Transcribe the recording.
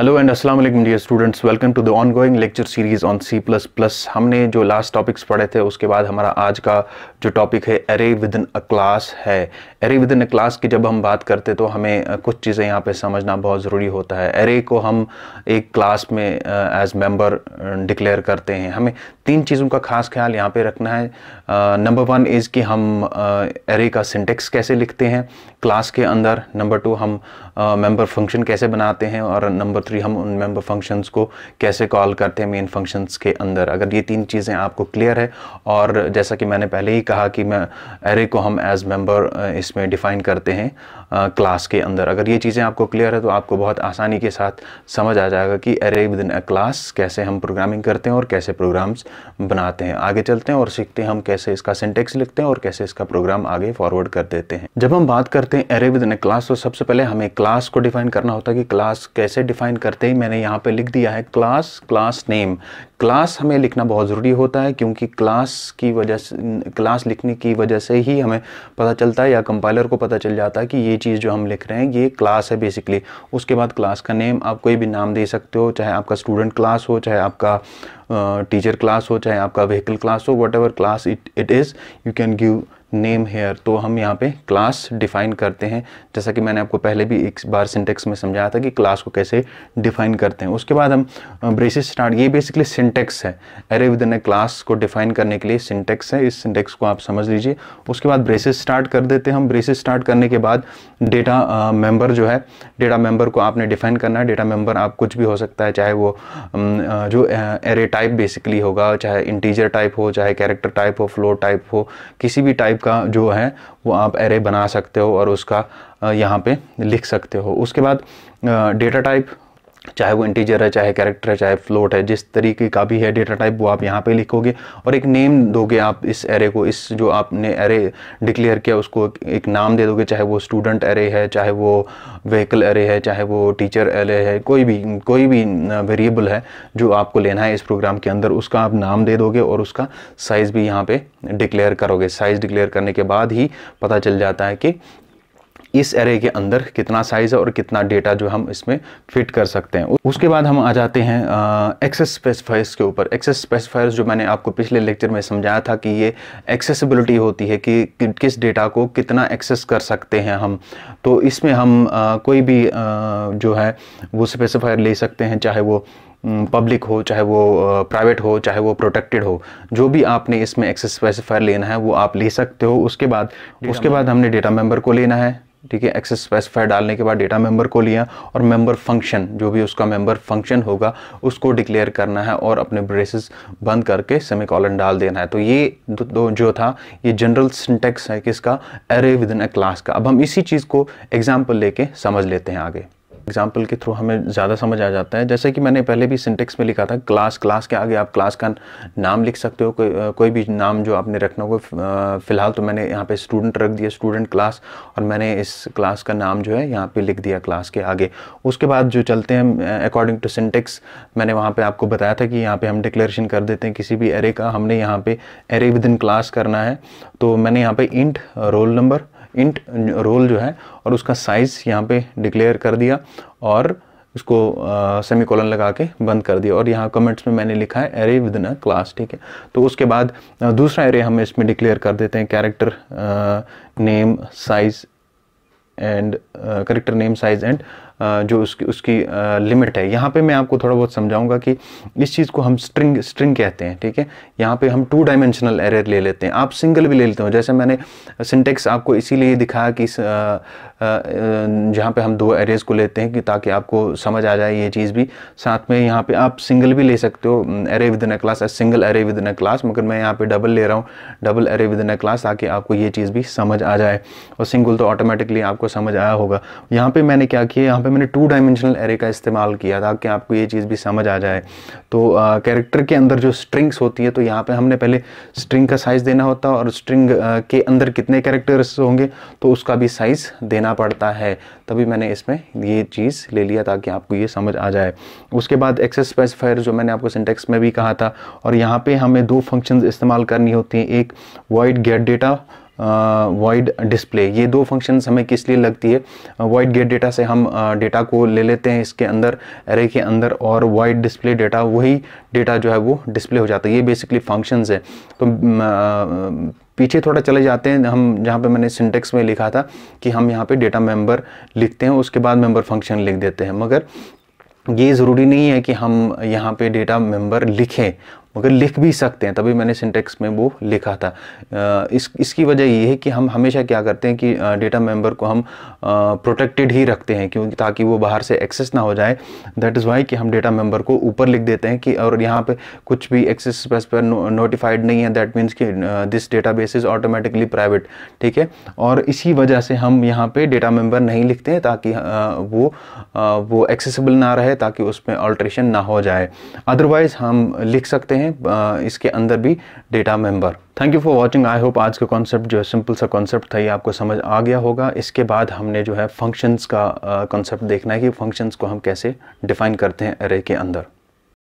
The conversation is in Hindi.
हेलो एंड अस्सलाम वालेकुम dear students welcome to the ongoing lecture series on C plus plus हमने जो लास्ट टॉपिक्स पढ़े थे उसके बाद हमारा आज का जो टॉपिक है array within a class है array within a class की जब हम बात करते तो हमें कुछ चीज़ें यहाँ पे समझना बहुत ज़रूरी होता है एरे को हम एक क्लास में एज मेम्बर डिक्लेयर करते हैं हमें तीन चीज़ों का खास ख्याल यहाँ पर रखना है नंबर वन इज़ कि हम एरे का सिंटेक्स कैसे लिखते हैं क्लास के अंदर नंबर टू हम मेंबर फंक्शन कैसे बनाते हैं और नंबर थ्री हम उन मेंबर फंक्शंस को कैसे कॉल करते हैं मेन फंक्शंस के अंदर अगर ये तीन चीज़ें आपको क्लियर है और जैसा कि मैंने पहले ही कहा कि मैं एरे को हम एज मेंबर इसमें डिफाइन करते हैं क्लास के अंदर अगर ये चीज़ें आपको क्लियर है तो आपको बहुत आसानी के साथ समझ आ जाएगा कि अरे विद इन अ क्लास कैसे हम प्रोग्रामिंग करते हैं और कैसे प्रोग्राम्स बनाते हैं आगे चलते हैं और सीखते हैं हम कैसे इसका सिंटेक्स लिखते हैं और कैसे इसका प्रोग्राम आगे फॉरवर्ड कर देते हैं जब हम बात करते हैं अरे विद इन अ क्लास तो सबसे पहले हमें क्लास को डिफाइन करना होता है कि क्लास कैसे डिफाइन करते ही मैंने यहाँ पर लिख दिया है क्लास क्लास नेम क्लास हमें लिखना बहुत ज़रूरी होता है क्योंकि क्लास की वजह से क्लास लिखने की वजह से ही हमें पता चलता है या कंपाइलर को पता चल जाता है कि ये चीज़ जो हम लिख रहे हैं ये क्लास है बेसिकली उसके बाद क्लास का नेम आप कोई भी नाम दे सकते हो चाहे आपका स्टूडेंट क्लास हो चाहे आपका टीचर क्लास हो चाहे आपका व्हीकल क्लास हो whatever class it it is you can give name here तो हम यहाँ पे क्लास डिफाइन करते हैं जैसा कि मैंने आपको पहले भी एक बार सिंटेक्स में समझाया था कि क्लास को कैसे डिफाइन करते हैं उसके बाद हम ब्रेसिस स्टार्ट ये बेसिकली सिंटेक्स है अरे विद इन क्लास को डिफाइन करने के लिए सिंटेक्स है इस सिंटेक्स को आप समझ लीजिए उसके बाद ब्रेसिस स्टार्ट कर देते हैं हम ब्रेसिस स्टार्ट करने के बाद डेटा मेम्बर जो है डेटा मेम्बर को आपने डिफाइन करना है डेटा मेम्बर आप कुछ भी हो सकता है चाहे वो जो एरे टाइप बेसिकली होगा चाहे इंटीजर टाइप हो चाहे कैरेक्टर टाइप हो फ्लो टाइप हो किसी भी टाइप का जो है वो आप एरे बना सकते हो और उसका यहाँ पे लिख सकते हो उसके बाद डेटा टाइप चाहे वो इंटीजर है चाहे कैरेक्टर है चाहे फ्लोट है जिस तरीके का भी है डेटा टाइप वो आप यहाँ पे लिखोगे और एक नेम दोगे आप इस एरे को इस जो आपने एरे डिक्लेयर किया उसको एक नाम दे दोगे चाहे वो स्टूडेंट एरे है चाहे वो व्हीकल एरे है चाहे वो टीचर एरे है कोई भी कोई भी वेरिएबल है जो आपको लेना है इस प्रोग्राम के अंदर उसका आप नाम दे दोगे और उसका साइज़ भी यहाँ पर डिक्लेयर करोगे साइज़ डिक्लेयर करने के बाद ही पता चल जाता है कि इस एरे के अंदर कितना साइज़ है और कितना डेटा जो हम इसमें फिट कर सकते हैं उसके बाद हम आ जाते हैं एक्सेस स्पेसिफायर्स के ऊपर एक्सेस स्पेसिफायर्स जो मैंने आपको पिछले लेक्चर में समझाया था कि ये एक्सेसिबिलिटी होती है कि, किस डेटा को कितना एक्सेस कर सकते हैं हम तो इसमें हम आ, कोई भी आ, जो है वो स्पेसिफायर ले सकते हैं चाहे वो पब्लिक हो चाहे वो प्राइवेट हो चाहे वो प्रोटेक्टेड हो जो भी आपने इसमें एक्सेस स्पेसिफायर लेना है वो आप ले सकते हो उसके बाद उसके बाद हमने डेटा मेंबर को लेना है ठीक है एक्सेस स्पेसिफायर डालने के बाद डेटा मेंबर को लिया और मेंबर फंक्शन जो भी उसका मेंबर फंक्शन होगा उसको डिक्लेयर करना है और अपने ब्रेसेस बंद करके सेमिकॉलन डाल देना है तो ये दो जो था ये जनरल सिंटेक्स है किसका array within a class का अब हम इसी चीज़ को एग्जाम्पल लेके समझ लेते हैं आगे एग्जाम्पल के थ्रू हमें ज़्यादा समझ आ जाता है जैसे कि मैंने पहले भी सिंटेक्स में लिखा था क्लास क्लास के आगे आप क्लास का नाम लिख सकते हो कोई कोई भी नाम जो आपने रखना हो फिलहाल तो मैंने यहाँ पे स्टूडेंट रख दिया स्टूडेंट क्लास और मैंने इस क्लास का नाम जो है यहाँ पे लिख दिया क्लास के आगे उसके बाद जो चलते हैं अकॉर्डिंग टू सिंटेक्स मैंने वहाँ पर आपको बताया था कि यहाँ पर हम डिक्लेरेशन कर देते हैं किसी भी एरे का हमने यहाँ पर एरे विद इन क्लास करना है तो मैंने यहाँ पर int roll number int roll जो है और उसका साइज़ यहाँ पे डिक्लेयर कर दिया और इसको सेमी कॉलन लगा के बंद कर दिया और यहाँ कमेंट्स में मैंने लिखा है array within a class ठीक है तो उसके बाद दूसरा एरे हम इसमें डिक्लेयर कर देते हैं character name size and character name size and जो उसकी उसकी लिमिट है यहाँ पे मैं आपको थोड़ा बहुत समझाऊंगा कि इस चीज़ को हम स्ट्रिंग स्ट्रिंग कहते हैं ठीक है यहाँ पे हम टू डायमेंशनल एरे ले लेते हैं आप सिंगल भी ले लेते हो जैसे मैंने सिंटेक्स आपको इसीलिए दिखाया कि जहाँ पे हम दो एरेज को लेते हैं कि ताकि आपको समझ आ जाए ये चीज़ भी साथ में यहाँ पे आप सिंगल भी ले सकते हो array within a class single array within a class मगर मैं यहाँ पे डबल ले रहा हूँ double array within a class ताकि आपको ये चीज़ भी समझ आ जाए और सिंगल तो ऑटोमेटिकली आपको समझ आया होगा यहाँ पर मैंने क्या किया यहाँ पर पर मैंने टू डायमेंशनल एरे का इस्तेमाल किया था कि आपको ये चीज़ भी समझ आ जाए तो कैरेक्टर के अंदर जो स्ट्रिंग्स होती है तो यहाँ पे हमने पहले स्ट्रिंग का साइज़ देना होता है और स्ट्रिंग के अंदर कितने कैरेक्टर्स होंगे तो उसका भी साइज़ देना पड़ता है तभी मैंने इसमें ये चीज़ ले लिया ताकि आपको ये समझ आ जाए उसके बाद एक्सेस स्पेसिफायर जो मैंने आपको सिंटेक्स में भी कहा था और यहाँ पर हमें दो फंक्शन इस्तेमाल करनी होती हैं एक void get data void display ये दो फंक्शन हमें किस लिए लगती है वाइड गेट डेटा से हम डेटा को ले लेते हैं इसके अंदर एरे के अंदर और वाइड डिस्प्ले डेटा वही डेटा जो है वो डिस्प्ले हो जाता है ये बेसिकली फंक्शंस है तो पीछे थोड़ा चले जाते हैं हम जहाँ पे मैंने सिंटेक्स में लिखा था कि हम यहाँ पे डेटा मेंबर लिखते हैं उसके बाद मेंबर फंक्शन लिख देते हैं मगर ये ज़रूरी नहीं है कि हम यहाँ पे डेटा मेंबर लिखें मगर लिख भी सकते हैं तभी मैंने सिंटेक्स में वो लिखा था इस इसकी वजह ये है कि हम हमेशा क्या करते हैं कि डेटा मेंबर को हम प्रोटेक्टेड ही रखते हैं क्योंकि ताकि वो बाहर से एक्सेस ना हो जाए दैट इज़ वाई कि हम डेटा मेंबर को ऊपर लिख देते हैं कि और यहाँ पे कुछ भी एक्सेस स्पेस पर नोटिफाइड नहीं है दैट मीन्स कि this data base is automatically private ठीक है और इसी वजह से हम यहाँ पर डेटा मेम्बर नहीं लिखते हैं ताकि वो वो एक्सेसिबल ना रहे ताकि उसमें ऑल्ट्रेशन ना हो जाए अदरवाइज़ हम लिख सकते हैं हैं इसके अंदर भी data member thank you for watching I hope आज का कॉन्सेप्ट जो है सिंपल सा कॉन्सेप्ट था ये आपको समझ आ गया होगा इसके बाद हमने जो है फंक्शंस का कॉन्सेप्ट देखना है कि फंक्शंस को हम कैसे डिफाइन करते हैं अरे के अंदर